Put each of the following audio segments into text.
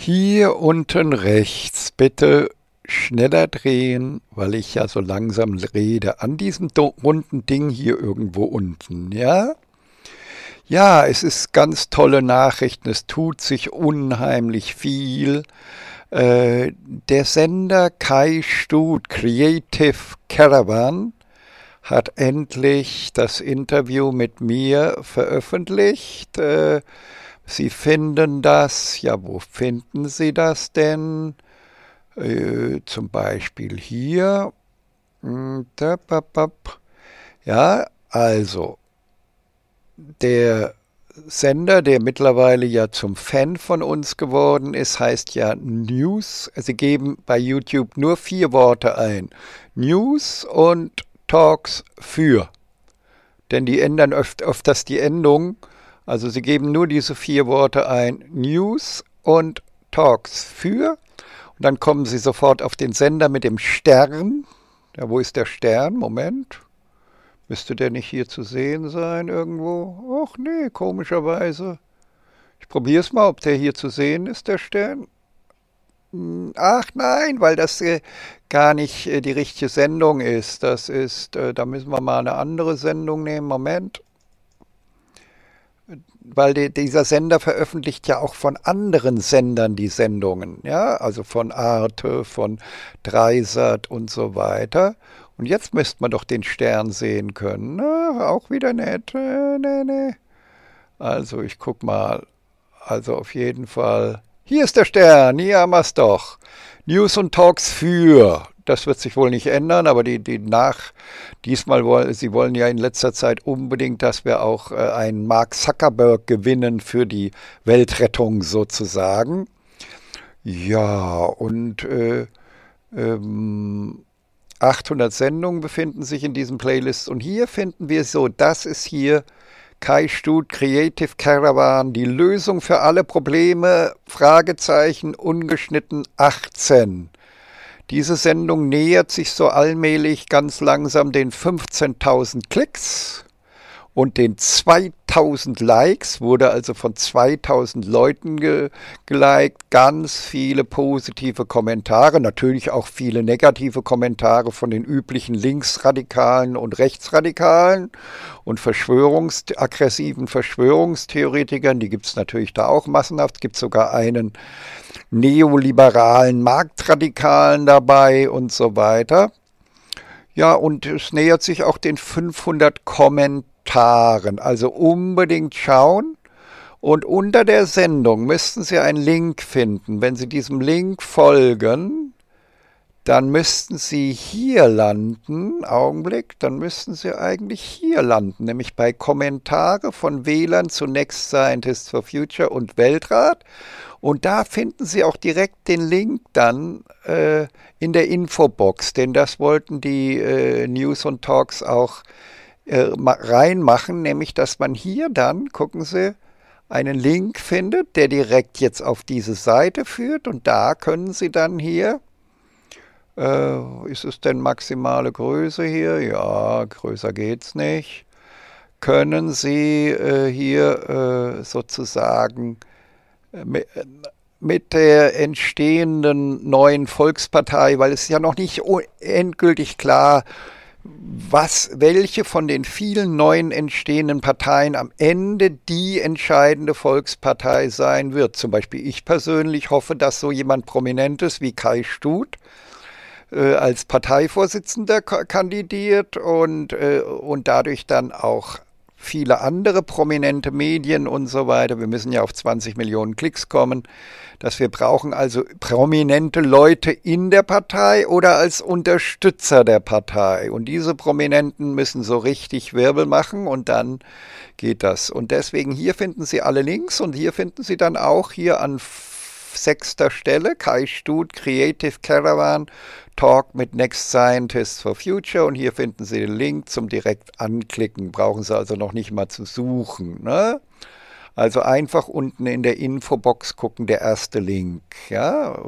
Hier unten rechts bitte schneller drehen, weil ich ja so langsam rede. An diesem runden Ding hier irgendwo unten, ja? Ja, es ist ganz tolle Nachrichten. Es tut sich unheimlich viel. Äh, der Sender Kai Stut, Creative Caravan, hat endlich das Interview mit mir veröffentlicht. Äh, Sie finden das, ja wo finden Sie das denn? Äh, zum Beispiel hier. Hm, ja, also der Sender, der mittlerweile ja zum Fan von uns geworden ist, heißt ja News. Sie geben bei YouTube nur vier Worte ein. News und Talks für. Denn die ändern öfters die Endung also Sie geben nur diese vier Worte ein, News und Talks für. Und dann kommen Sie sofort auf den Sender mit dem Stern. Ja, wo ist der Stern? Moment. Müsste der nicht hier zu sehen sein irgendwo? Och nee, komischerweise. Ich probiere es mal, ob der hier zu sehen ist, der Stern. Hm, ach nein, weil das äh, gar nicht äh, die richtige Sendung ist. Das ist, äh, da müssen wir mal eine andere Sendung nehmen. Moment weil die, dieser Sender veröffentlicht ja auch von anderen Sendern die Sendungen, ja, also von Arte, von Dreisat und so weiter. Und jetzt müsste man doch den Stern sehen können. Na, ne? auch wieder nett. nee, nee. Ne. Also ich guck mal. Also auf jeden Fall. Hier ist der Stern, hier haben wir es doch. News und Talks für das wird sich wohl nicht ändern, aber die, die nach, diesmal wollen, sie wollen ja in letzter Zeit unbedingt, dass wir auch äh, einen Mark Zuckerberg gewinnen für die Weltrettung sozusagen. Ja, und äh, ähm, 800 Sendungen befinden sich in diesem Playlist und hier finden wir so, das ist hier Kai Stut Creative Caravan, die Lösung für alle Probleme, Fragezeichen, ungeschnitten 18. Diese Sendung nähert sich so allmählich ganz langsam den 15.000 Klicks und den 2000 Likes, wurde also von 2000 Leuten ge geliked, ganz viele positive Kommentare, natürlich auch viele negative Kommentare von den üblichen Linksradikalen und Rechtsradikalen und Verschwörungs aggressiven Verschwörungstheoretikern, die gibt es natürlich da auch massenhaft, es gibt sogar einen neoliberalen Marktradikalen dabei und so weiter. Ja, und es nähert sich auch den 500 Kommentaren. Kommentaren. Also unbedingt schauen. Und unter der Sendung müssten Sie einen Link finden. Wenn Sie diesem Link folgen, dann müssten Sie hier landen. Augenblick, dann müssten Sie eigentlich hier landen, nämlich bei Kommentare von WLAN zu Next Scientists for Future und Weltrat. Und da finden Sie auch direkt den Link dann äh, in der Infobox, denn das wollten die äh, News und Talks auch äh, äh, reinmachen, nämlich dass man hier dann, gucken Sie, einen Link findet, der direkt jetzt auf diese Seite führt und da können Sie dann hier, äh, ist es denn maximale Größe hier? Ja, größer geht's nicht. Können Sie äh, hier äh, sozusagen äh, mit, mit der entstehenden neuen Volkspartei, weil es ist ja noch nicht endgültig klar ist, was, welche von den vielen neuen entstehenden Parteien am Ende die entscheidende Volkspartei sein wird. Zum Beispiel ich persönlich hoffe, dass so jemand Prominentes wie Kai Stut äh, als Parteivorsitzender kandidiert und, äh, und dadurch dann auch viele andere prominente Medien und so weiter. Wir müssen ja auf 20 Millionen Klicks kommen. Dass wir brauchen also prominente Leute in der Partei oder als Unterstützer der Partei. Und diese Prominenten müssen so richtig Wirbel machen und dann geht das. Und deswegen hier finden Sie alle Links und hier finden Sie dann auch hier an sechster Stelle Kai Stut, Creative Caravan, Talk mit Next Scientists for Future und hier finden Sie den Link zum direkt anklicken. Brauchen Sie also noch nicht mal zu suchen. Ne? Also einfach unten in der Infobox gucken, der erste Link, ja,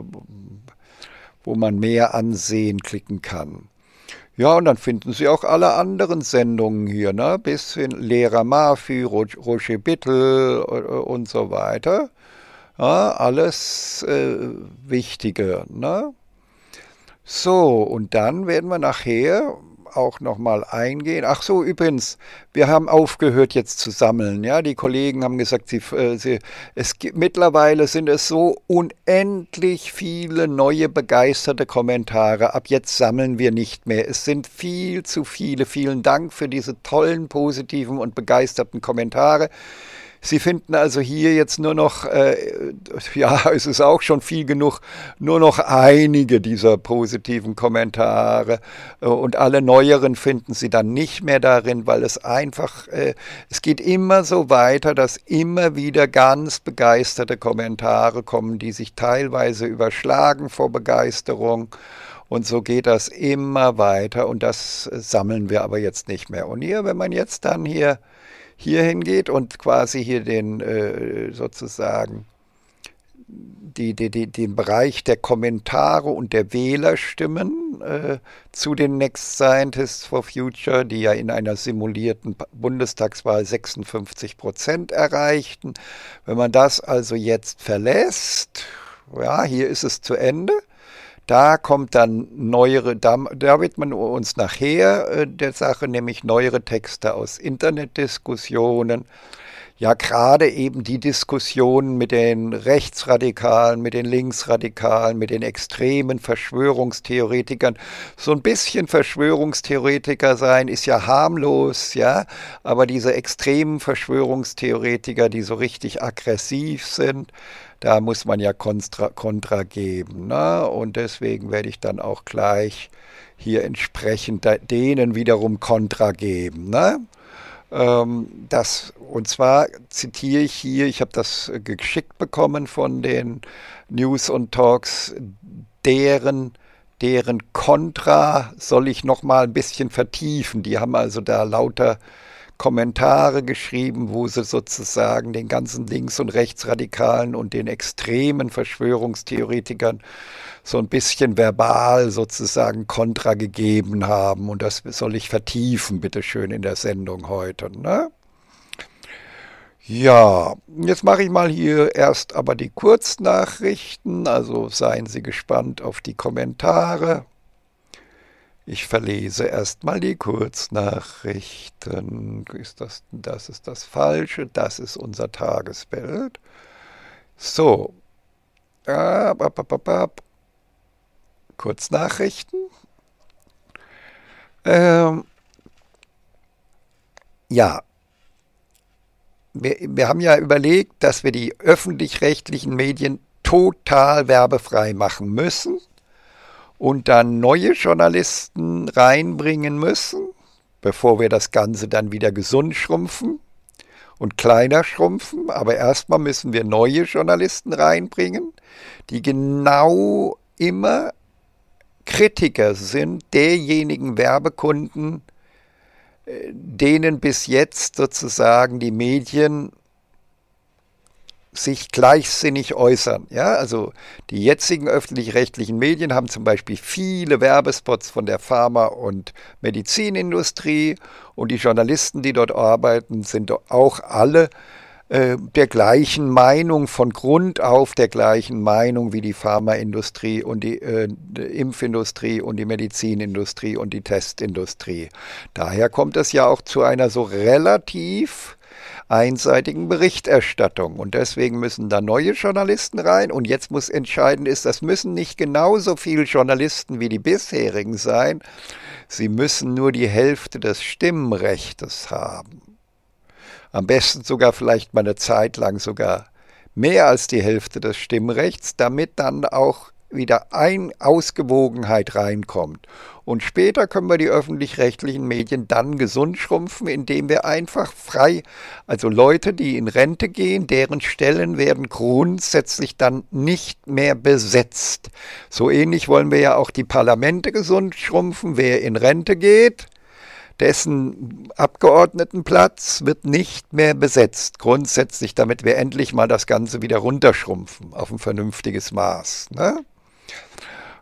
wo man mehr ansehen klicken kann. Ja, und dann finden Sie auch alle anderen Sendungen hier, ne? bis hin Lehrer Mafi, Roger Bittel äh, und so weiter. Ja, alles äh, Wichtige. Ne? So, und dann werden wir nachher auch nochmal eingehen. Ach so, übrigens, wir haben aufgehört jetzt zu sammeln. Ja, die Kollegen haben gesagt, sie, äh, sie, es, mittlerweile sind es so unendlich viele neue begeisterte Kommentare. Ab jetzt sammeln wir nicht mehr. Es sind viel zu viele. Vielen Dank für diese tollen, positiven und begeisterten Kommentare. Sie finden also hier jetzt nur noch, äh, ja, es ist auch schon viel genug, nur noch einige dieser positiven Kommentare äh, und alle neueren finden Sie dann nicht mehr darin, weil es einfach, äh, es geht immer so weiter, dass immer wieder ganz begeisterte Kommentare kommen, die sich teilweise überschlagen vor Begeisterung. Und so geht das immer weiter und das äh, sammeln wir aber jetzt nicht mehr. Und hier, wenn man jetzt dann hier hier hingeht und quasi hier den äh, sozusagen die, die, die, den Bereich der Kommentare und der Wählerstimmen äh, zu den Next Scientists for Future, die ja in einer simulierten Bundestagswahl 56 Prozent erreichten. Wenn man das also jetzt verlässt, ja, hier ist es zu Ende da kommt dann neuere, da, da widmen wir uns nachher äh, der Sache, nämlich neuere Texte aus Internetdiskussionen. Ja, gerade eben die Diskussionen mit den Rechtsradikalen, mit den Linksradikalen, mit den extremen Verschwörungstheoretikern. So ein bisschen Verschwörungstheoretiker sein ist ja harmlos, ja. Aber diese extremen Verschwörungstheoretiker, die so richtig aggressiv sind, da muss man ja Kontra, Kontra geben. Ne? Und deswegen werde ich dann auch gleich hier entsprechend denen wiederum Kontra geben. Ne? Ähm, das, und zwar zitiere ich hier, ich habe das äh, geschickt bekommen von den News und Talks, deren deren Kontra soll ich noch mal ein bisschen vertiefen. Die haben also da lauter Kommentare geschrieben, wo sie sozusagen den ganzen Links- und Rechtsradikalen und den extremen Verschwörungstheoretikern so ein bisschen verbal sozusagen Kontra gegeben haben. Und das soll ich vertiefen, bitteschön, in der Sendung heute. Ne? Ja, jetzt mache ich mal hier erst aber die Kurznachrichten. Also seien Sie gespannt auf die Kommentare. Ich verlese erstmal die Kurznachrichten. Ist das, das ist das Falsche, das ist unser Tagesbild. So. Ab, ab, ab, Kurznachrichten. Ähm, ja, wir, wir, haben ja überlegt, dass wir die öffentlich-rechtlichen Medien total werbefrei machen müssen und dann neue Journalisten reinbringen müssen, bevor wir das Ganze dann wieder gesund schrumpfen und kleiner schrumpfen. Aber erstmal müssen wir neue Journalisten reinbringen, die genau immer Kritiker sind derjenigen Werbekunden, äh, denen bis jetzt sozusagen die Medien sich gleichsinnig äußern. Ja, also die jetzigen öffentlich-rechtlichen Medien haben zum Beispiel viele Werbespots von der Pharma- und Medizinindustrie und die Journalisten, die dort arbeiten, sind auch alle äh, der gleichen Meinung, von Grund auf der gleichen Meinung wie die Pharmaindustrie und die, äh, die Impfindustrie und die Medizinindustrie und die Testindustrie. Daher kommt es ja auch zu einer so relativ einseitigen Berichterstattung. Und deswegen müssen da neue Journalisten rein. Und jetzt muss entscheidend ist, das müssen nicht genauso viele Journalisten wie die bisherigen sein. Sie müssen nur die Hälfte des Stimmrechtes haben. Am besten sogar vielleicht mal eine Zeit lang sogar mehr als die Hälfte des Stimmrechts, damit dann auch wieder ein Ausgewogenheit reinkommt. Und später können wir die öffentlich-rechtlichen Medien dann gesund schrumpfen, indem wir einfach frei, also Leute, die in Rente gehen, deren Stellen werden grundsätzlich dann nicht mehr besetzt. So ähnlich wollen wir ja auch die Parlamente gesund schrumpfen. Wer in Rente geht, dessen Abgeordnetenplatz wird nicht mehr besetzt. Grundsätzlich, damit wir endlich mal das Ganze wieder runterschrumpfen auf ein vernünftiges Maß. Ne?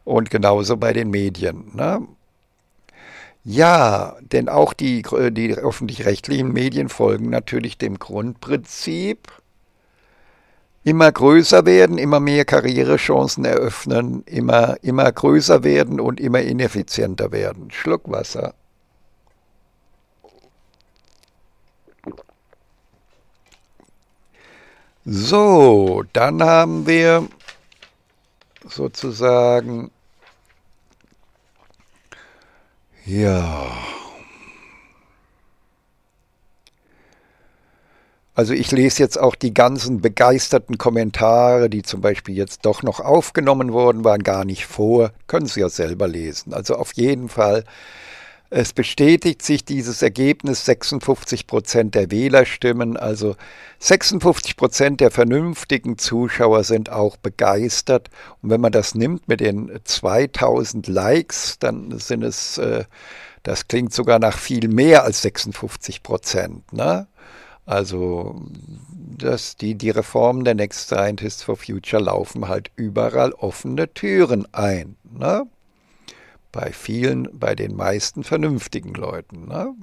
und genauso bei den Medien. Ne? Ja, denn auch die, äh, die öffentlich-rechtlichen Medien folgen natürlich dem Grundprinzip, immer größer werden, immer mehr Karrierechancen eröffnen, immer, immer größer werden und immer ineffizienter werden. Schluck Wasser. So, dann haben wir sozusagen Ja. Also ich lese jetzt auch die ganzen begeisterten Kommentare, die zum Beispiel jetzt doch noch aufgenommen worden waren, gar nicht vor. Können Sie ja selber lesen. Also auf jeden Fall es bestätigt sich dieses Ergebnis 56 Prozent der Wählerstimmen, also 56 Prozent der vernünftigen Zuschauer sind auch begeistert. Und wenn man das nimmt mit den 2000 Likes, dann sind es, äh, das klingt sogar nach viel mehr als 56 Prozent. Ne? Also dass die, die Reformen der Next Scientists for Future laufen halt überall offene Türen ein. Ne? Bei vielen, bei den meisten vernünftigen Leuten. Ne?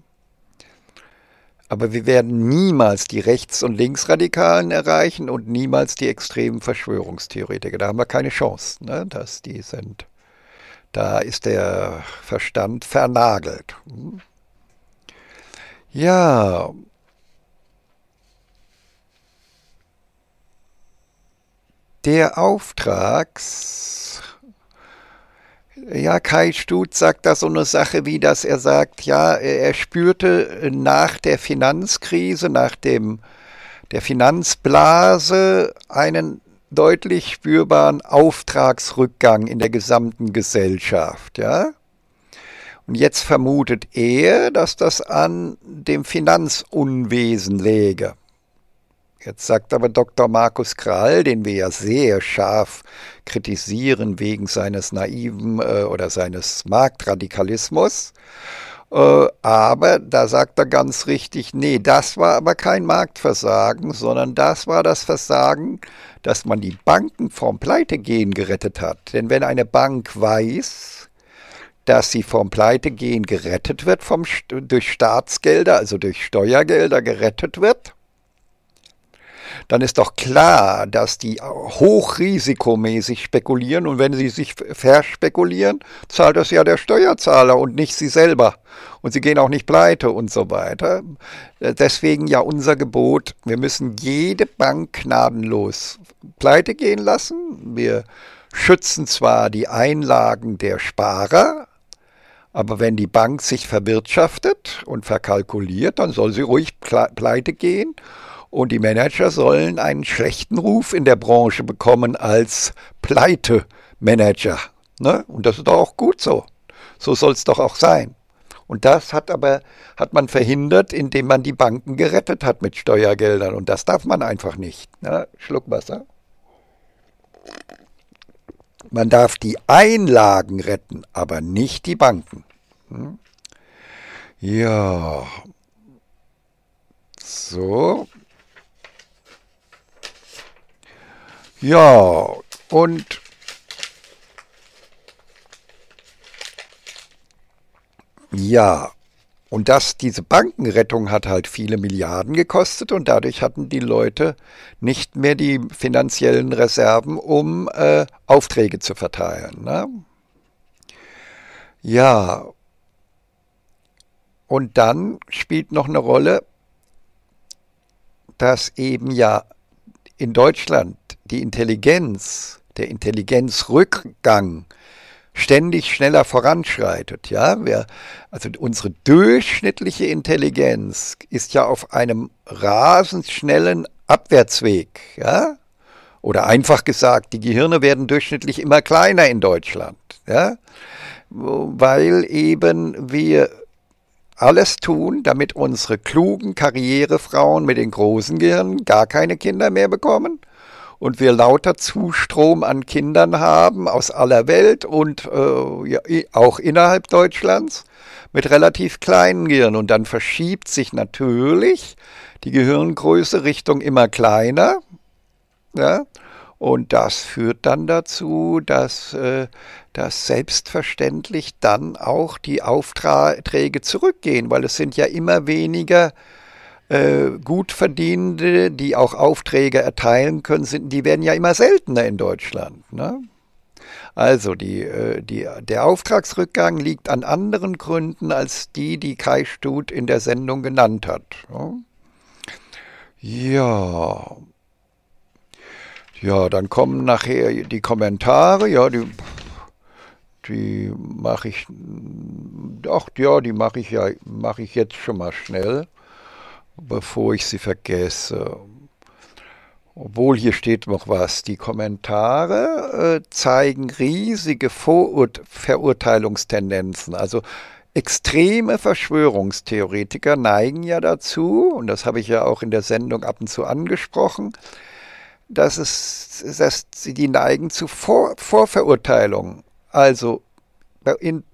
Aber wir werden niemals die Rechts- und Linksradikalen erreichen und niemals die extremen Verschwörungstheoretiker. Da haben wir keine Chance, ne? dass die sind. Da ist der Verstand vernagelt. Ja. Der Auftrags ja, Kai Stutz sagt da so eine Sache wie, dass er sagt, ja, er spürte nach der Finanzkrise, nach dem, der Finanzblase einen deutlich spürbaren Auftragsrückgang in der gesamten Gesellschaft, ja. Und jetzt vermutet er, dass das an dem Finanzunwesen läge. Jetzt sagt aber Dr. Markus Krall, den wir ja sehr scharf kritisieren wegen seines naiven äh, oder seines Marktradikalismus, äh, aber da sagt er ganz richtig, nee, das war aber kein Marktversagen, sondern das war das Versagen, dass man die Banken vom Pleitegehen gerettet hat. Denn wenn eine Bank weiß, dass sie vom Pleitegehen gerettet wird, vom, durch Staatsgelder, also durch Steuergelder gerettet wird, dann ist doch klar, dass die hochrisikomäßig spekulieren und wenn sie sich verspekulieren, zahlt das ja der Steuerzahler und nicht sie selber. Und sie gehen auch nicht pleite und so weiter. Äh, deswegen ja unser Gebot, wir müssen jede Bank gnadenlos pleite gehen lassen. Wir schützen zwar die Einlagen der Sparer, aber wenn die Bank sich verwirtschaftet und verkalkuliert, dann soll sie ruhig pleite gehen und die Manager sollen einen schlechten Ruf in der Branche bekommen als Pleite-Manager. Ne? Und das ist doch auch gut so. So soll es doch auch sein. Und das hat aber, hat man verhindert, indem man die Banken gerettet hat mit Steuergeldern. Und das darf man einfach nicht. Ne? Schluck Wasser. Man darf die Einlagen retten, aber nicht die Banken. Hm? Ja. So, Ja, und ja, und das, diese Bankenrettung hat halt viele Milliarden gekostet und dadurch hatten die Leute nicht mehr die finanziellen Reserven, um äh, Aufträge zu verteilen. Ne? Ja, und dann spielt noch eine Rolle, dass eben ja in Deutschland die Intelligenz, der Intelligenzrückgang ständig schneller voranschreitet. Ja, wir, also unsere durchschnittliche Intelligenz ist ja auf einem rasend schnellen Abwärtsweg. Ja, oder einfach gesagt, die Gehirne werden durchschnittlich immer kleiner in Deutschland. Ja, weil eben wir alles tun, damit unsere klugen Karrierefrauen mit den großen Gehirnen gar keine Kinder mehr bekommen und wir lauter Zustrom an Kindern haben aus aller Welt und äh, ja, auch innerhalb Deutschlands mit relativ kleinen Gehirn. Und dann verschiebt sich natürlich die Gehirngröße Richtung immer kleiner. Ja? Und das führt dann dazu, dass, äh, dass selbstverständlich dann auch die Aufträge zurückgehen, weil es sind ja immer weniger äh, äh, gut verdienende, die auch Aufträge erteilen können, sind, die werden ja immer seltener in Deutschland. Ne? Also die, äh, die, der Auftragsrückgang liegt an anderen Gründen als die, die Kai Stut in der Sendung genannt hat. Ne? Ja. Ja, dann kommen nachher die Kommentare. Ja, die, die mache ich. Ach ja, die mache ich ja, mache ich jetzt schon mal schnell bevor ich sie vergesse. Obwohl hier steht noch was. Die Kommentare äh, zeigen riesige Vorurt Verurteilungstendenzen. Also extreme Verschwörungstheoretiker neigen ja dazu, und das habe ich ja auch in der Sendung ab und zu angesprochen, dass, es, dass sie die neigen zu Vor Vorverurteilungen. Also äh, in,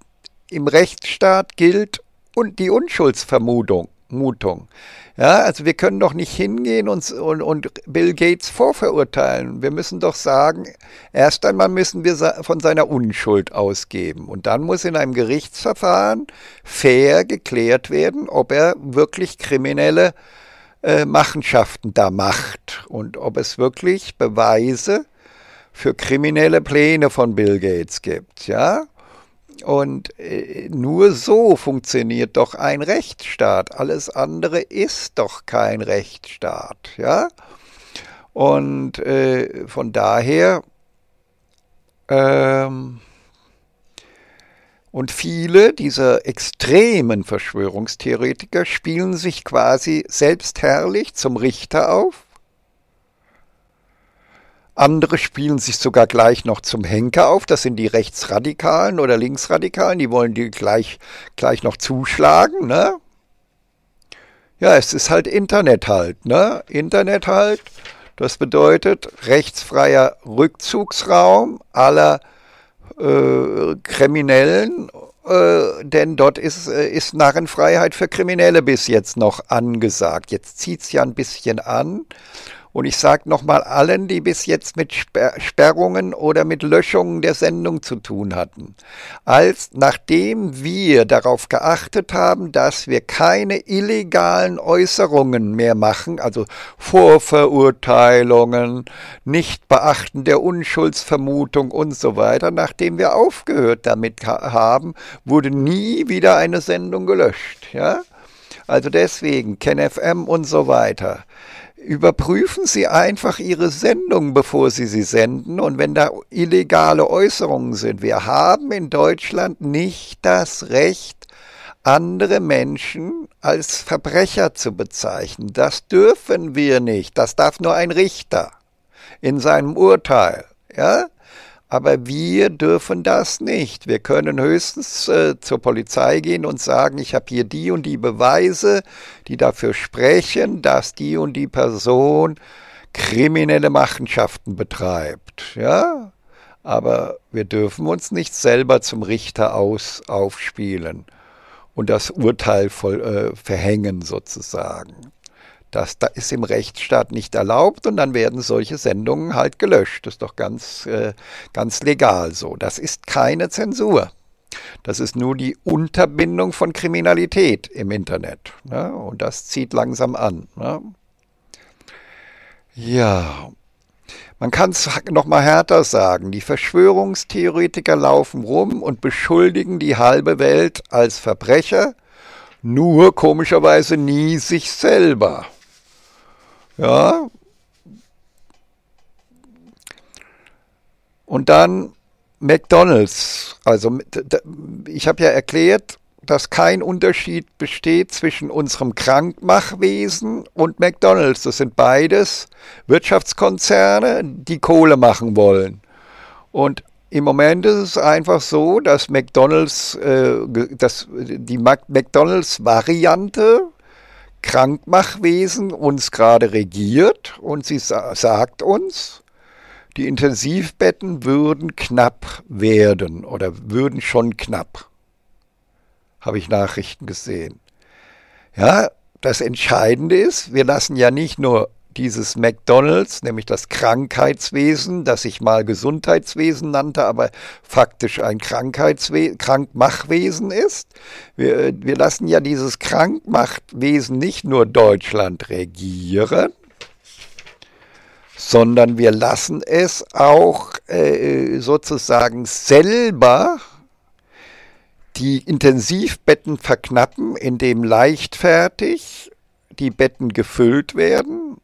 im Rechtsstaat gilt und die Unschuldsvermutung. Zumutung. Ja, also wir können doch nicht hingehen und, und, und Bill Gates vorverurteilen. Wir müssen doch sagen, erst einmal müssen wir von seiner Unschuld ausgeben. Und dann muss in einem Gerichtsverfahren fair geklärt werden, ob er wirklich kriminelle äh, Machenschaften da macht und ob es wirklich Beweise für kriminelle Pläne von Bill Gates gibt. Ja, und äh, nur so funktioniert doch ein Rechtsstaat. Alles andere ist doch kein Rechtsstaat, ja. Und äh, von daher ähm, und viele dieser extremen Verschwörungstheoretiker spielen sich quasi selbstherrlich zum Richter auf andere spielen sich sogar gleich noch zum Henker auf. Das sind die Rechtsradikalen oder Linksradikalen. Die wollen die gleich, gleich noch zuschlagen. Ne? Ja, es ist halt Internet halt. Ne? Internet halt. Das bedeutet rechtsfreier Rückzugsraum aller äh, Kriminellen, äh, denn dort ist, äh, ist Narrenfreiheit für Kriminelle bis jetzt noch angesagt. Jetzt zieht es ja ein bisschen an und ich sage nochmal allen, die bis jetzt mit Sperrungen oder mit Löschungen der Sendung zu tun hatten, als nachdem wir darauf geachtet haben, dass wir keine illegalen Äußerungen mehr machen, also Vorverurteilungen, Nichtbeachten der Unschuldsvermutung und so weiter, nachdem wir aufgehört damit haben, wurde nie wieder eine Sendung gelöscht. Ja? Also deswegen, KenFM und so weiter. Überprüfen Sie einfach Ihre Sendung, bevor Sie sie senden und wenn da illegale Äußerungen sind. Wir haben in Deutschland nicht das Recht, andere Menschen als Verbrecher zu bezeichnen. Das dürfen wir nicht. Das darf nur ein Richter in seinem Urteil. Ja? Aber wir dürfen das nicht. Wir können höchstens äh, zur Polizei gehen und sagen, ich habe hier die und die Beweise, die dafür sprechen, dass die und die Person kriminelle Machenschaften betreibt. Ja? Aber wir dürfen uns nicht selber zum Richter aus aufspielen und das Urteil voll, äh, verhängen sozusagen. Das, das ist im Rechtsstaat nicht erlaubt und dann werden solche Sendungen halt gelöscht. Das ist doch ganz, äh, ganz legal so. Das ist keine Zensur. Das ist nur die Unterbindung von Kriminalität im Internet. Ne? Und das zieht langsam an. Ne? Ja, man kann es nochmal härter sagen. Die Verschwörungstheoretiker laufen rum und beschuldigen die halbe Welt als Verbrecher, nur komischerweise nie sich selber. Ja. Und dann McDonald's. Also ich habe ja erklärt, dass kein Unterschied besteht zwischen unserem Krankmachwesen und McDonald's. Das sind beides Wirtschaftskonzerne, die Kohle machen wollen. Und im Moment ist es einfach so, dass McDonald's, äh, dass die McDonald's-Variante Krankmachwesen uns gerade regiert und sie sa sagt uns, die Intensivbetten würden knapp werden oder würden schon knapp. Habe ich Nachrichten gesehen. Ja, das Entscheidende ist, wir lassen ja nicht nur dieses McDonalds, nämlich das Krankheitswesen, das ich mal Gesundheitswesen nannte, aber faktisch ein Krankmachwesen ist. Wir, wir lassen ja dieses Krankmachwesen nicht nur Deutschland regieren, sondern wir lassen es auch äh, sozusagen selber die Intensivbetten verknappen, indem leichtfertig die Betten gefüllt werden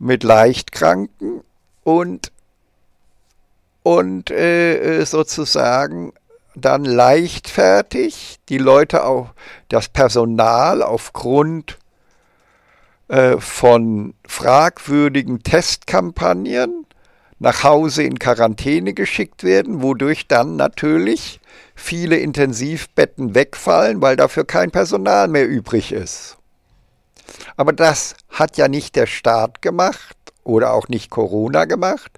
mit Leichtkranken und, und äh, äh, sozusagen dann leichtfertig die Leute auch, das Personal aufgrund äh, von fragwürdigen Testkampagnen nach Hause in Quarantäne geschickt werden, wodurch dann natürlich viele Intensivbetten wegfallen, weil dafür kein Personal mehr übrig ist. Aber das hat ja nicht der Staat gemacht oder auch nicht Corona gemacht,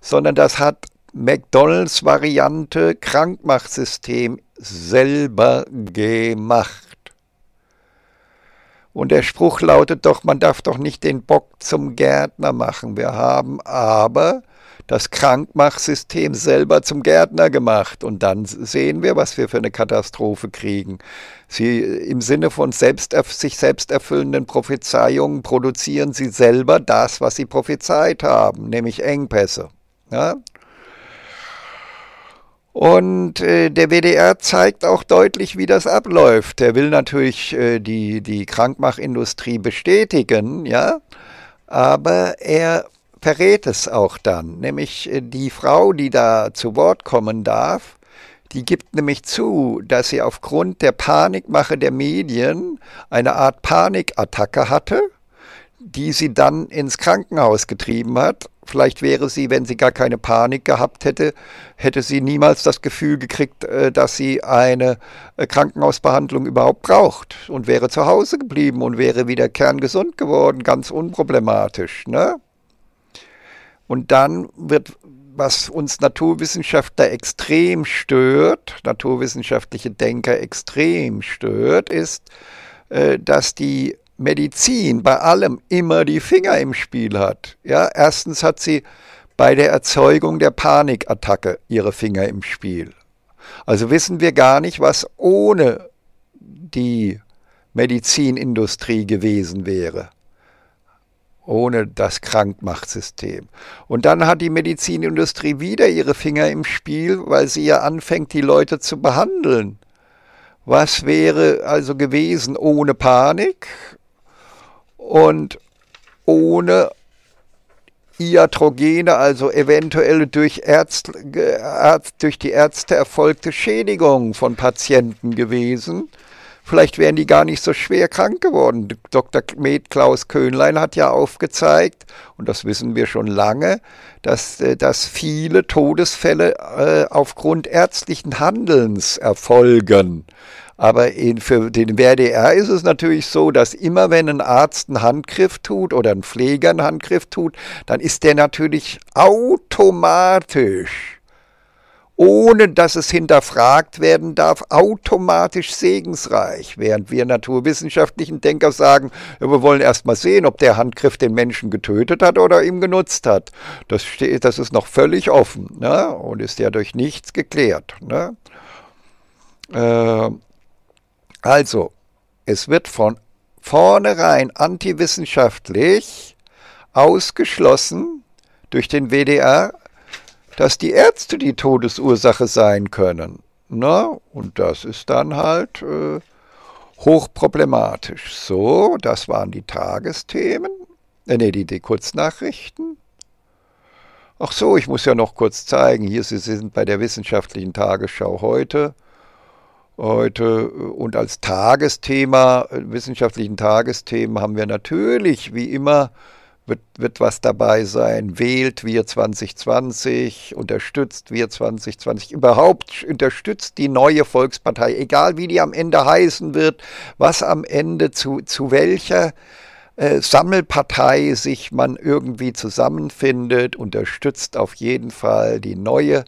sondern das hat McDonalds Variante Krankmachsystem selber gemacht. Und der Spruch lautet doch, man darf doch nicht den Bock zum Gärtner machen. Wir haben aber das Krankmachsystem selber zum Gärtner gemacht. Und dann sehen wir, was wir für eine Katastrophe kriegen. Sie im Sinne von selbst, sich selbst erfüllenden Prophezeiungen produzieren sie selber das, was sie prophezeit haben, nämlich Engpässe. Ja? Und äh, der WDR zeigt auch deutlich, wie das abläuft. Er will natürlich äh, die, die Krankmachindustrie bestätigen, ja, aber er verrät es auch dann. Nämlich äh, die Frau, die da zu Wort kommen darf, die gibt nämlich zu, dass sie aufgrund der Panikmache der Medien eine Art Panikattacke hatte, die sie dann ins Krankenhaus getrieben hat. Vielleicht wäre sie, wenn sie gar keine Panik gehabt hätte, hätte sie niemals das Gefühl gekriegt, äh, dass sie eine äh, Krankenhausbehandlung überhaupt braucht und wäre zu Hause geblieben und wäre wieder kerngesund geworden, ganz unproblematisch. Ne? Und dann wird, was uns Naturwissenschaftler extrem stört, naturwissenschaftliche Denker extrem stört, ist, äh, dass die Medizin bei allem immer die Finger im Spiel hat. Ja, erstens hat sie bei der Erzeugung der Panikattacke ihre Finger im Spiel. Also wissen wir gar nicht, was ohne die Medizinindustrie gewesen wäre ohne das Krankmachtsystem. Und dann hat die Medizinindustrie wieder ihre Finger im Spiel, weil sie ja anfängt, die Leute zu behandeln. Was wäre also gewesen ohne Panik und ohne iatrogene, also eventuell durch, Ärzt, durch die Ärzte erfolgte Schädigung von Patienten gewesen? Vielleicht wären die gar nicht so schwer krank geworden. Dr. Med Klaus Köhnlein hat ja aufgezeigt, und das wissen wir schon lange, dass, äh, dass viele Todesfälle äh, aufgrund ärztlichen Handelns erfolgen. Aber in, für den WDR ist es natürlich so, dass immer wenn ein Arzt einen Handgriff tut oder ein Pfleger einen Handgriff tut, dann ist der natürlich automatisch ohne dass es hinterfragt werden darf, automatisch segensreich, während wir naturwissenschaftlichen Denker sagen, wir wollen erst mal sehen, ob der Handgriff den Menschen getötet hat oder ihm genutzt hat. Das, steht, das ist noch völlig offen ne? und ist ja durch nichts geklärt. Ne? Äh, also, es wird von vornherein antiwissenschaftlich ausgeschlossen durch den WDR, dass die Ärzte die Todesursache sein können. Na, und das ist dann halt äh, hochproblematisch. So, das waren die Tagesthemen. Äh, nee, die, die Kurznachrichten. Ach so, ich muss ja noch kurz zeigen. Hier, Sie sind bei der wissenschaftlichen Tagesschau heute. Heute äh, und als Tagesthema, äh, wissenschaftlichen Tagesthemen haben wir natürlich wie immer wird, wird was dabei sein. Wählt wir 2020, unterstützt wir 2020, überhaupt unterstützt die neue Volkspartei, egal wie die am Ende heißen wird, was am Ende zu, zu welcher äh, Sammelpartei sich man irgendwie zusammenfindet, unterstützt auf jeden Fall die neue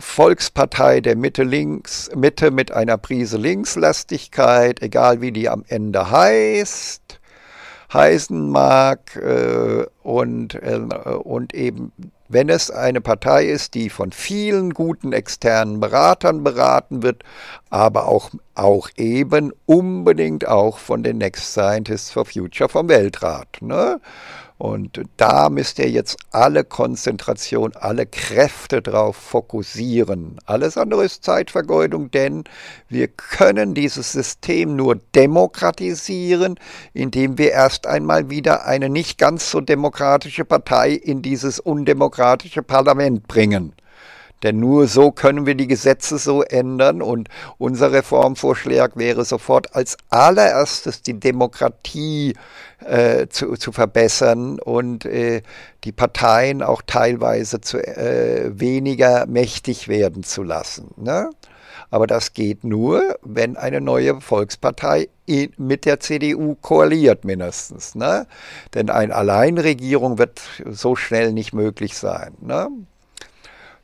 Volkspartei der Mitte links, Mitte mit einer Prise Linkslastigkeit, egal wie die am Ende heißt heißen mag äh, und, äh, und eben wenn es eine Partei ist, die von vielen guten externen Beratern beraten wird, aber auch, auch eben unbedingt auch von den Next Scientists for Future vom Weltrat. Ne? Und da müsst ihr jetzt alle Konzentration, alle Kräfte drauf fokussieren. Alles andere ist Zeitvergeudung, denn wir können dieses System nur demokratisieren, indem wir erst einmal wieder eine nicht ganz so demokratische Partei in dieses undemokratische Parlament bringen. Denn nur so können wir die Gesetze so ändern und unser Reformvorschlag wäre sofort als allererstes die Demokratie äh, zu, zu, verbessern und äh, die Parteien auch teilweise zu, äh, weniger mächtig werden zu lassen. Ne? Aber das geht nur, wenn eine neue Volkspartei mit der CDU koaliert mindestens. Ne? Denn eine Alleinregierung wird so schnell nicht möglich sein. Ne?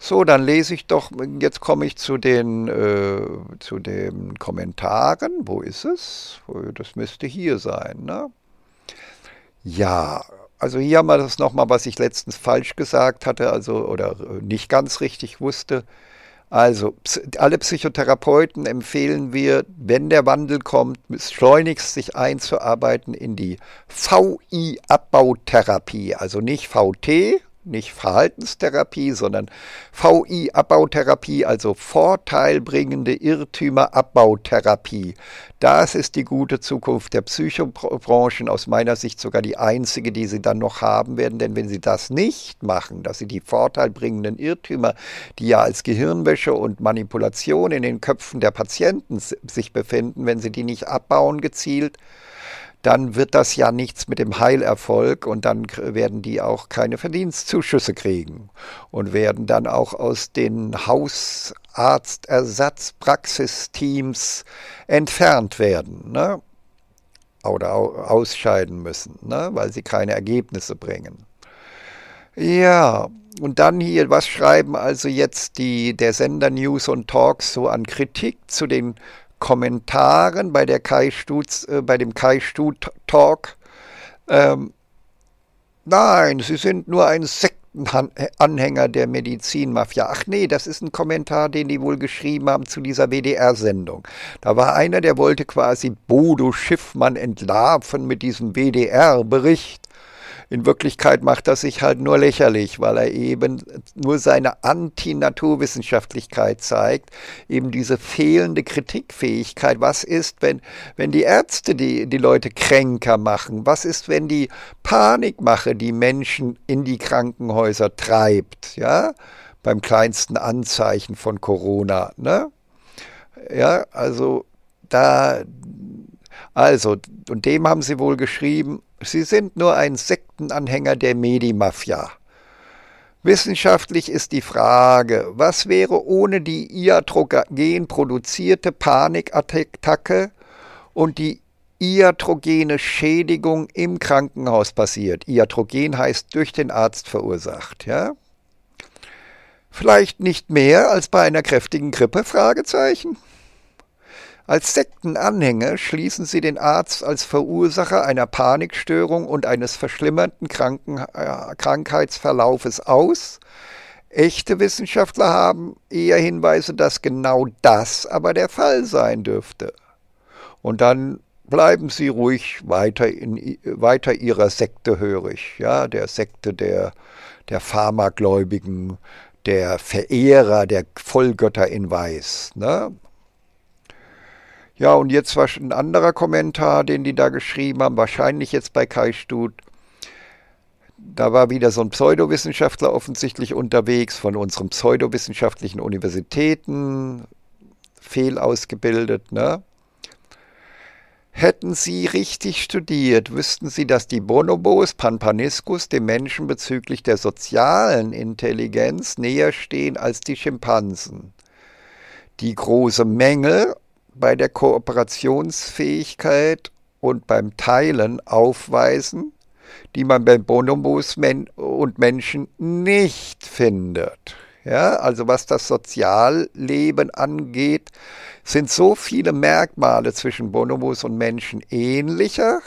So, dann lese ich doch, jetzt komme ich zu den, äh, zu den Kommentaren. Wo ist es? Das müsste hier sein. Ne? Ja, also hier haben wir das nochmal, was ich letztens falsch gesagt hatte, also oder äh, nicht ganz richtig wusste. Also, alle Psychotherapeuten empfehlen wir, wenn der Wandel kommt, schleunigst sich einzuarbeiten in die VI-Abbautherapie. Also nicht VT, nicht Verhaltenstherapie, sondern VI-Abbautherapie, also vorteilbringende Irrtümer-Abbautherapie. Das ist die gute Zukunft der Psychobranchen, aus meiner Sicht sogar die einzige, die sie dann noch haben werden. Denn wenn sie das nicht machen, dass sie die vorteilbringenden Irrtümer, die ja als Gehirnwäsche und Manipulation in den Köpfen der Patienten sich befinden, wenn sie die nicht abbauen gezielt, dann wird das ja nichts mit dem Heilerfolg und dann werden die auch keine Verdienstzuschüsse kriegen und werden dann auch aus den Hausarztersatzpraxisteams entfernt werden. Ne? Oder ausscheiden müssen, ne? weil sie keine Ergebnisse bringen. Ja, und dann hier, was schreiben also jetzt die, der Sender News und Talks so an Kritik zu den Kommentaren bei, der Kai Stutz, äh, bei dem Kai Stut Talk. Ähm, nein, Sie sind nur ein Sektenanhänger der Medizinmafia. Ach nee, das ist ein Kommentar, den die wohl geschrieben haben zu dieser WDR-Sendung. Da war einer, der wollte quasi Bodo Schiffmann entlarven mit diesem WDR-Bericht. In Wirklichkeit macht er sich halt nur lächerlich, weil er eben nur seine Antinaturwissenschaftlichkeit zeigt, eben diese fehlende Kritikfähigkeit. Was ist, wenn, wenn die Ärzte die, die Leute kränker machen? Was ist, wenn die Panikmache die Menschen in die Krankenhäuser treibt? Ja, beim kleinsten Anzeichen von Corona, ne? Ja, also da, also, und dem haben sie wohl geschrieben, Sie sind nur ein Sektenanhänger der Medimafia. Wissenschaftlich ist die Frage, was wäre ohne die iatrogen produzierte Panikattacke und die iatrogene Schädigung im Krankenhaus passiert. Iatrogen heißt durch den Arzt verursacht, ja? Vielleicht nicht mehr als bei einer kräftigen Grippe? Fragezeichen. Als Sektenanhänger schließen sie den Arzt als Verursacher einer Panikstörung und eines verschlimmernden Kranken äh, Krankheitsverlaufes aus. Echte Wissenschaftler haben eher Hinweise, dass genau das aber der Fall sein dürfte. Und dann bleiben Sie ruhig weiter, in, weiter Ihrer Sekte hörig, ja, der Sekte der, der Pharmagläubigen, der Verehrer, der Vollgötter in Weiß. Ne? Ja, und jetzt war schon ein anderer Kommentar, den die da geschrieben haben, wahrscheinlich jetzt bei Kai Stut. Da war wieder so ein Pseudowissenschaftler offensichtlich unterwegs von unseren pseudowissenschaftlichen Universitäten, fehlausgebildet, ne? Hätten Sie richtig studiert, wüssten Sie, dass die Bonobos Pampaniskus dem Menschen bezüglich der sozialen Intelligenz näher stehen als die Schimpansen. Die große Mängel bei der Kooperationsfähigkeit und beim Teilen aufweisen, die man bei Bonobos und Menschen nicht findet. Ja, also was das Sozialleben angeht, sind so viele Merkmale zwischen Bonobos und Menschen ähnlicher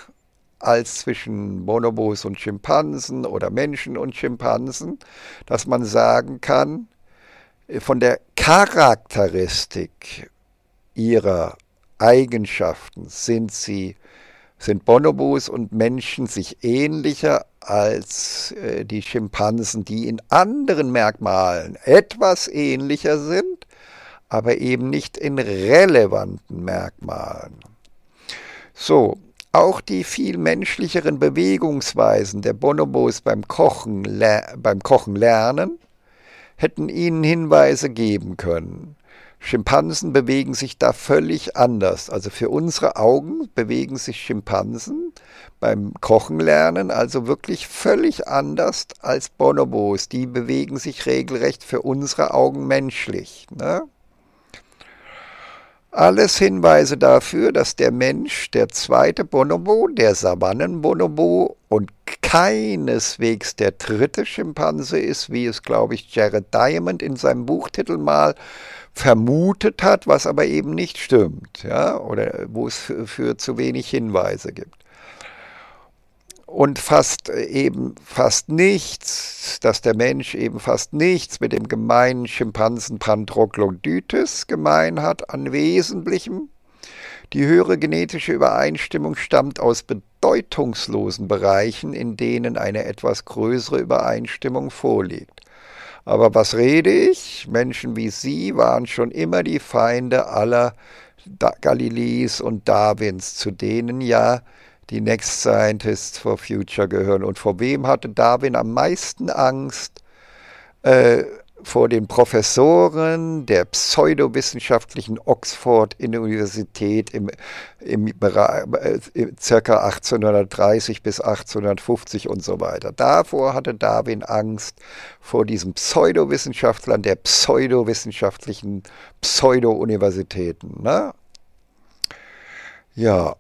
als zwischen Bonobos und Schimpansen oder Menschen und Schimpansen, dass man sagen kann, von der Charakteristik ihrer Eigenschaften sind sie sind Bonobos und Menschen sich ähnlicher als äh, die Schimpansen, die in anderen Merkmalen etwas ähnlicher sind, aber eben nicht in relevanten Merkmalen. So, auch die viel menschlicheren Bewegungsweisen der Bonobos beim Kochen, beim Kochen lernen hätten ihnen Hinweise geben können. Schimpansen bewegen sich da völlig anders. Also für unsere Augen bewegen sich Schimpansen beim Kochen lernen also wirklich völlig anders als Bonobos. Die bewegen sich regelrecht für unsere Augen menschlich. Ne? Alles Hinweise dafür, dass der Mensch der zweite Bonobo, der Savannenbonobo und keineswegs der dritte Schimpanse ist, wie es, glaube ich, Jared Diamond in seinem Buchtitel mal äh, vermutet hat, was aber eben nicht stimmt, ja, oder wo es für zu wenig Hinweise gibt. Und fast äh, eben fast nichts, dass der Mensch eben fast nichts mit dem gemeinen Schimpansen Pandroglodytes gemein hat an Wesentlichem. Die höhere genetische Übereinstimmung stammt aus bedeutungslosen Bereichen, in denen eine etwas größere Übereinstimmung vorliegt. Aber was rede ich? Menschen wie Sie waren schon immer die Feinde aller da Galileis und Darwins, zu denen ja die Next Scientists for Future gehören. Und vor wem hatte Darwin am meisten Angst? Äh, vor den Professoren der pseudowissenschaftlichen Oxford Universität im, im äh, circa 1830 bis 1850 und so weiter. Davor hatte Darwin Angst vor diesen Pseudowissenschaftlern der pseudowissenschaftlichen Pseudo-Universitäten. Ne? Ja,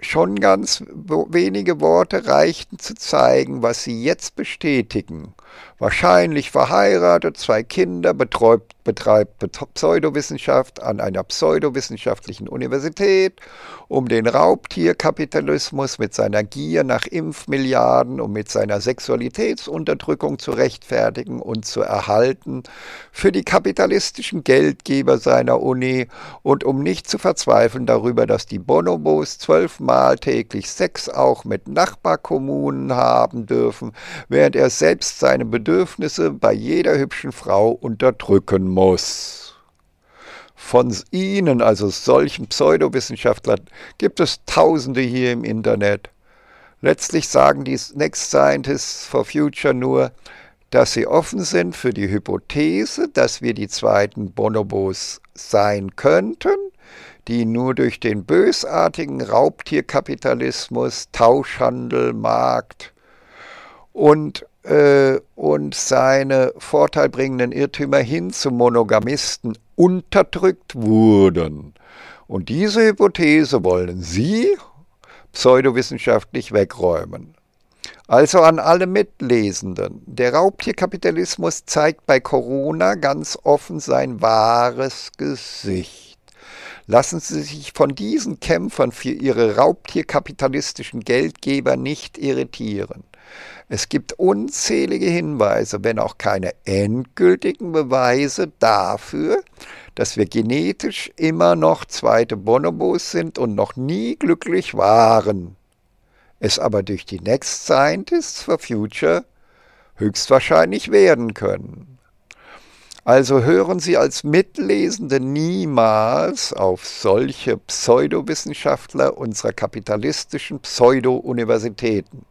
schon ganz wenige Worte reichten zu zeigen, was sie jetzt bestätigen – wahrscheinlich verheiratet, zwei Kinder, betreibt, betreibt Pseudowissenschaft an einer pseudowissenschaftlichen Universität, um den Raubtierkapitalismus mit seiner Gier nach Impfmilliarden und mit seiner Sexualitätsunterdrückung zu rechtfertigen und zu erhalten, für die kapitalistischen Geldgeber seiner Uni und um nicht zu verzweifeln darüber, dass die Bonobos zwölfmal täglich Sex auch mit Nachbarkommunen haben dürfen, während er selbst sein seine Bedürfnisse bei jeder hübschen Frau unterdrücken muss. Von ihnen, also solchen Pseudowissenschaftlern, gibt es Tausende hier im Internet. Letztlich sagen die Next Scientists for Future nur, dass sie offen sind für die Hypothese, dass wir die zweiten Bonobos sein könnten, die nur durch den bösartigen Raubtierkapitalismus, Tauschhandel, Markt und äh, und seine vorteilbringenden Irrtümer hin zu Monogamisten unterdrückt wurden. Und diese Hypothese wollen Sie pseudowissenschaftlich wegräumen. Also an alle Mitlesenden. Der Raubtierkapitalismus zeigt bei Corona ganz offen sein wahres Gesicht. Lassen Sie sich von diesen Kämpfern für Ihre raubtierkapitalistischen Geldgeber nicht irritieren. Es gibt unzählige Hinweise, wenn auch keine endgültigen Beweise dafür, dass wir genetisch immer noch zweite Bonobos sind und noch nie glücklich waren. Es aber durch die Next Scientists for Future höchstwahrscheinlich werden können. Also hören Sie als Mitlesende niemals auf solche Pseudowissenschaftler unserer kapitalistischen Pseudo-Universitäten.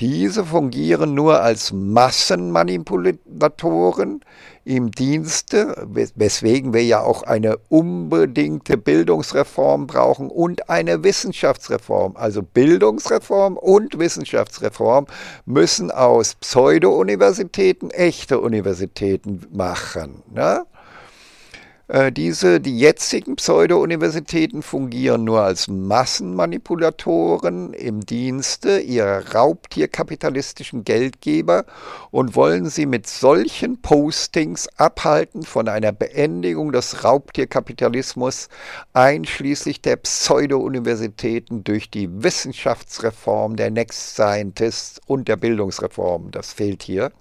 Diese fungieren nur als Massenmanipulatoren im Dienste, weswegen wir ja auch eine unbedingte Bildungsreform brauchen und eine Wissenschaftsreform. Also Bildungsreform und Wissenschaftsreform müssen aus Pseudo-Universitäten echte Universitäten machen. Ne? Äh, diese, die jetzigen Pseudo-Universitäten fungieren nur als Massenmanipulatoren im Dienste ihrer raubtierkapitalistischen Geldgeber und wollen sie mit solchen Postings abhalten von einer Beendigung des Raubtierkapitalismus, einschließlich der Pseudo-Universitäten durch die Wissenschaftsreform der Next Scientists und der Bildungsreform. Das fehlt hier.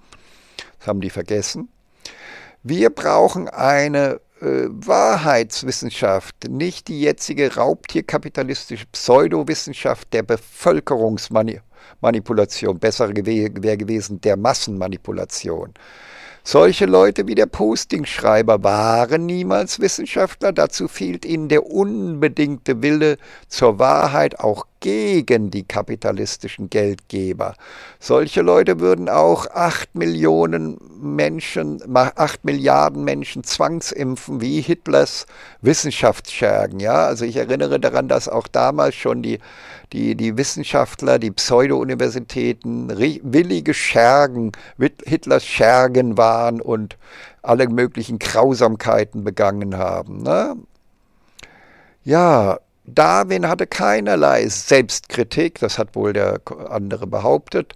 Das haben die vergessen. Wir brauchen eine äh, Wahrheitswissenschaft, nicht die jetzige raubtierkapitalistische Pseudowissenschaft der Bevölkerungsmanipulation, besser wäre gewesen der Massenmanipulation. Solche Leute wie der Postingschreiber waren niemals Wissenschaftler, dazu fehlt ihnen der unbedingte Wille zur Wahrheit, auch gegen die kapitalistischen Geldgeber. Solche Leute würden auch 8 Millionen Menschen, 8 Milliarden Menschen zwangsimpfen, wie Hitlers Wissenschaftsschergen. Ja? Also ich erinnere daran, dass auch damals schon die, die, die Wissenschaftler, die Pseudo-Universitäten willige Schergen, Hitlers Schergen waren und alle möglichen Grausamkeiten begangen haben. Ne? Ja, Darwin hatte keinerlei Selbstkritik, das hat wohl der andere behauptet,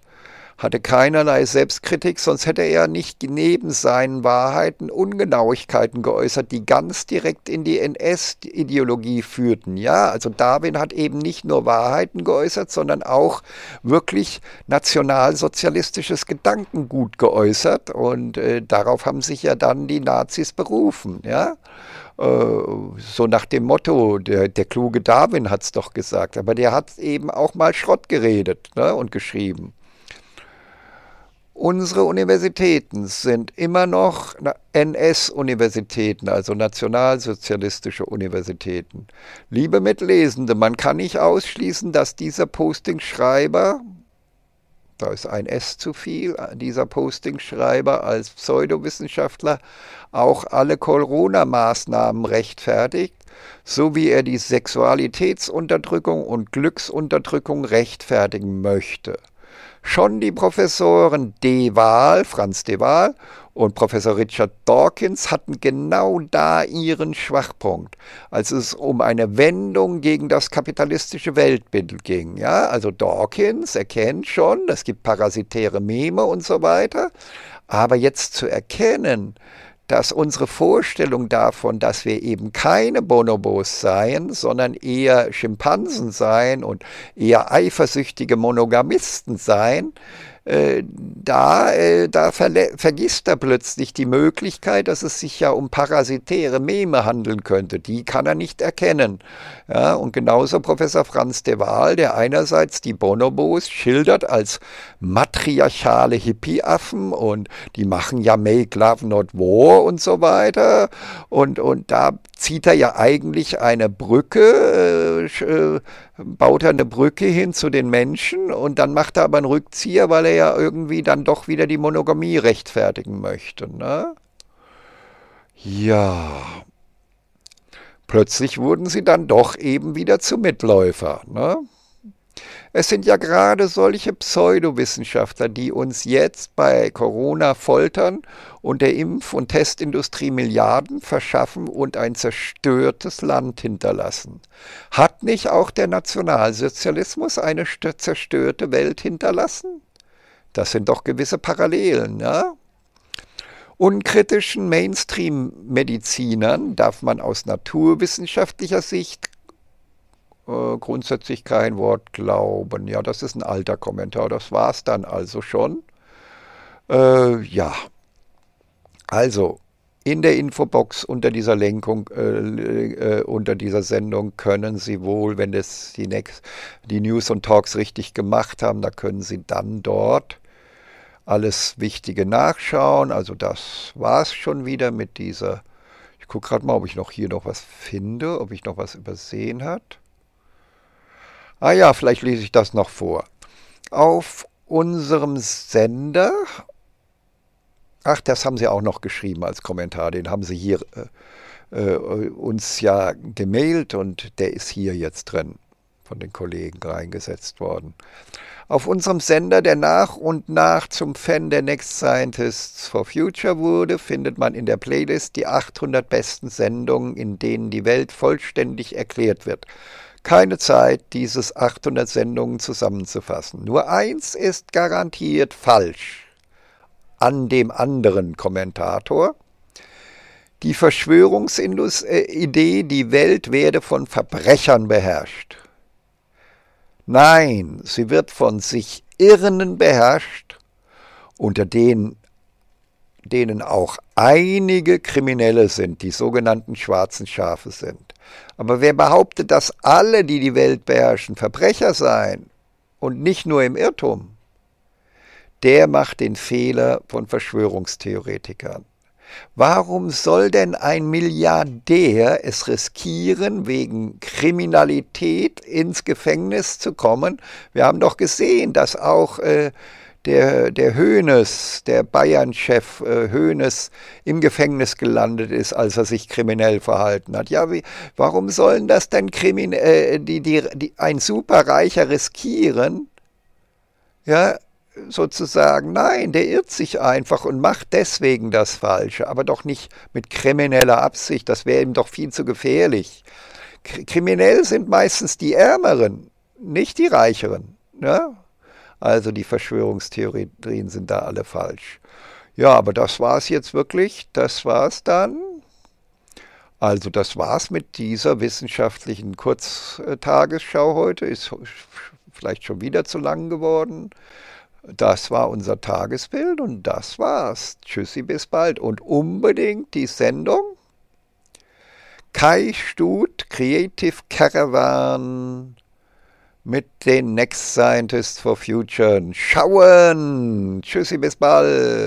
hatte keinerlei Selbstkritik, sonst hätte er nicht neben seinen Wahrheiten Ungenauigkeiten geäußert, die ganz direkt in die NS-Ideologie führten. Ja, also Darwin hat eben nicht nur Wahrheiten geäußert, sondern auch wirklich nationalsozialistisches Gedankengut geäußert und äh, darauf haben sich ja dann die Nazis berufen, ja. Äh, so nach dem Motto, der, der kluge Darwin hat es doch gesagt, aber der hat eben auch mal Schrott geredet ne, und geschrieben. Unsere Universitäten sind immer noch NS-Universitäten, also nationalsozialistische Universitäten. Liebe Mitlesende, man kann nicht ausschließen, dass dieser Postingschreiber da ist ein S zu viel, äh, dieser Postingschreiber als Pseudowissenschaftler auch alle Corona-Maßnahmen rechtfertigt, so wie er die Sexualitätsunterdrückung und Glücksunterdrückung rechtfertigen möchte. Schon die Professoren De Waal, Franz De Waal und Professor Richard Dawkins hatten genau da ihren Schwachpunkt, als es um eine Wendung gegen das kapitalistische Weltbild ging. Ja, also Dawkins erkennt schon, es gibt parasitäre Meme und so weiter, aber jetzt zu erkennen, dass unsere Vorstellung davon, dass wir eben keine Bonobos seien, sondern eher Schimpansen seien und eher eifersüchtige Monogamisten seien, äh, da, äh, da vergisst er plötzlich die Möglichkeit, dass es sich ja um parasitäre Meme handeln könnte. Die kann er nicht erkennen. Ja, und genauso Professor Franz de Waal, der einerseits die Bonobos schildert als matriarchale Hippie-Affen und die machen ja Make Love Not War und so weiter. Und, und da zieht er ja eigentlich eine Brücke äh, äh baut er eine Brücke hin zu den Menschen und dann macht er aber einen Rückzieher, weil er ja irgendwie dann doch wieder die Monogamie rechtfertigen möchte. Ne? Ja. Plötzlich wurden sie dann doch eben wieder zu Mitläufer. Ne? Es sind ja gerade solche Pseudowissenschaftler, die uns jetzt bei Corona foltern und der Impf- und Testindustrie Milliarden verschaffen und ein zerstörtes Land hinterlassen. Hat nicht auch der Nationalsozialismus eine zerstörte Welt hinterlassen? Das sind doch gewisse Parallelen, ja? Unkritischen Mainstream-Medizinern darf man aus naturwissenschaftlicher Sicht äh, grundsätzlich kein Wort glauben. Ja, das ist ein alter Kommentar. Das war es dann also schon. Äh, ja. Also, in der Infobox unter dieser Lenkung, äh, äh, unter dieser Sendung können Sie wohl, wenn das die, Next, die News und Talks richtig gemacht haben, da können Sie dann dort alles Wichtige nachschauen. Also das war es schon wieder mit dieser. Ich gucke gerade mal, ob ich noch hier noch was finde, ob ich noch was übersehen hat. Ah ja, vielleicht lese ich das noch vor. Auf unserem Sender. Ach, das haben Sie auch noch geschrieben als Kommentar. Den haben Sie hier äh, äh, uns ja gemailt und der ist hier jetzt drin von den Kollegen reingesetzt worden. Auf unserem Sender, der nach und nach zum Fan der Next Scientists for Future wurde, findet man in der Playlist die 800 besten Sendungen, in denen die Welt vollständig erklärt wird keine Zeit, dieses 800 Sendungen zusammenzufassen. Nur eins ist garantiert falsch an dem anderen Kommentator. Die Verschwörungsidee, äh, die Welt werde von Verbrechern beherrscht. Nein, sie wird von sich Irrenden beherrscht, unter denen, denen auch einige Kriminelle sind, die sogenannten schwarzen Schafe sind. Aber wer behauptet, dass alle, die die Welt beherrschen, Verbrecher seien und nicht nur im Irrtum, der macht den Fehler von Verschwörungstheoretikern. Warum soll denn ein Milliardär es riskieren, wegen Kriminalität ins Gefängnis zu kommen? Wir haben doch gesehen, dass auch äh, der, der Hoeneß, der Bayern-Chef äh, Hoeneß, im Gefängnis gelandet ist, als er sich kriminell verhalten hat. Ja, wie, warum sollen das denn Krimin äh, die, die, die, ein Superreicher riskieren? Ja, sozusagen, nein, der irrt sich einfach und macht deswegen das Falsche, aber doch nicht mit krimineller Absicht, das wäre ihm doch viel zu gefährlich. Kriminell sind meistens die Ärmeren, nicht die Reicheren. Ja? Ne? Also die Verschwörungstheorien sind da alle falsch. Ja, aber das war es jetzt wirklich. Das war es dann. Also das war es mit dieser wissenschaftlichen Kurztagesschau heute. Ist vielleicht schon wieder zu lang geworden. Das war unser Tagesbild und das war's. Tschüssi, bis bald und unbedingt die Sendung Kai Stut Creative Caravan mit den Next Scientists for Future. Schauen! Tschüssi, bis bald!